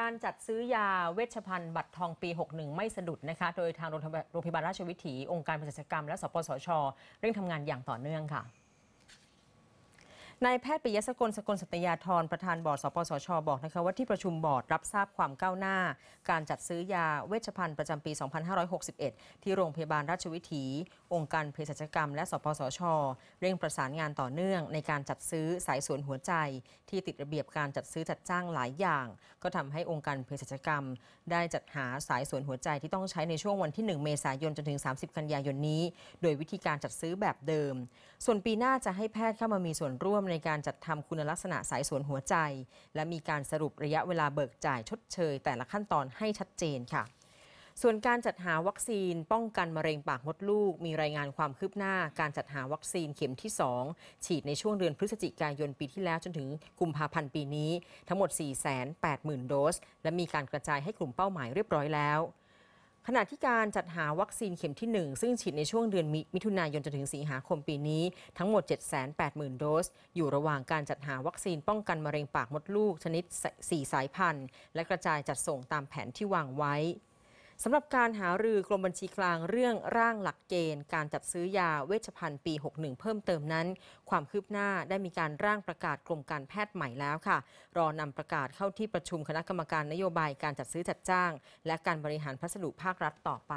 การจัดซื้อยาเวชภัณฑ์บัตรทองปี 61 ไม่สะดุดนะคะโดยทางโรงพยาบาลราชวิถีองค์การเภสัชกรรม และสปสช เร่งทำงานอย่างต่อเนื่องค่ะนายแพทย์ปิยะสกลสกลสัตยาธร ประธานบอร์ดสปสช บอกนะคะว่าที่ประชุมบอร์ดรับทราบความก้าวหน้า การจัดซื้อยาเวชภัณฑ์ประจำปี 2561 ที่โรงพยาบาลราชวิถี องค์การเภสัชกรรมและสปสช เร่งประสานงานต่อเนื่องในการจัดซื้อสายส่วนหัวใจ ที่ติดระเบียบการจัดซื้อจัดจ้างหลายอย่าง ก็ทำให้องค์การเภสัชกรรม ได้จัดหาสายส่วนหัวใจที่ต้องใช้ในช่วงวันที่ 1 เมษายนจนถึง 30 กันยายนนี้ โดยวิธีการจัดซื้อแบบเดิม ส่วนปีหน้าจะให้แพทย์เข้ามามีส่วนร่วมนวยการจัดทำคุณลักษณะสายสวนหัวใจ และมีการสรุประยะเวลาเบิกจ่าย ชดเชย แต่ละขั้นตอนให้ชัดเจนค่ะ ส่วนการจัดหาวัคซีนป้องกันมะเร็งปากมดลูก มีรายงานความคืบหน้า การจัดหาวัคซีนเข็มที่ 2 ฉีดในช่วงเดือนพฤศจิกายนปีที่แล้ว จนถึงกุมภาพันธ์ปีนี้ ทั้งหมด 480,000 โดสและมีการกระจายให้กลุ่มเป้าหมายเรียบร้อยแล้วขณะที่การจัดหาวัคซีนเข็มที่ 1 ซึ่งฉีดในช่วงเดือนมิถุนายนจนถึงสิงหาคมปีนี้ทั้งหมด 780,000 โดส อยู่ระหว่างการจัดหาวัคซีนป้องกันมะเร็งปากมดลูกชนิด 4 สายพันธุ์ และกระจายจัดส่งตามแผนที่วางไว้สำหรับการหารือกรมบัญชีกลางเรื่องร่างหลักเกณฑ์การจัดซื้อยาเวชภัณฑ์ปี 61 เพิ่มเติมนั้น ความคืบหน้าได้มีการร่างประกาศกรมการแพทย์ใหม่แล้วค่ะ รอนำประกาศเข้าที่ประชุมคณะกรรมการนโยบายการจัดซื้อจัดจ้าง และการบริหารพัสดุภาครัฐต่อไป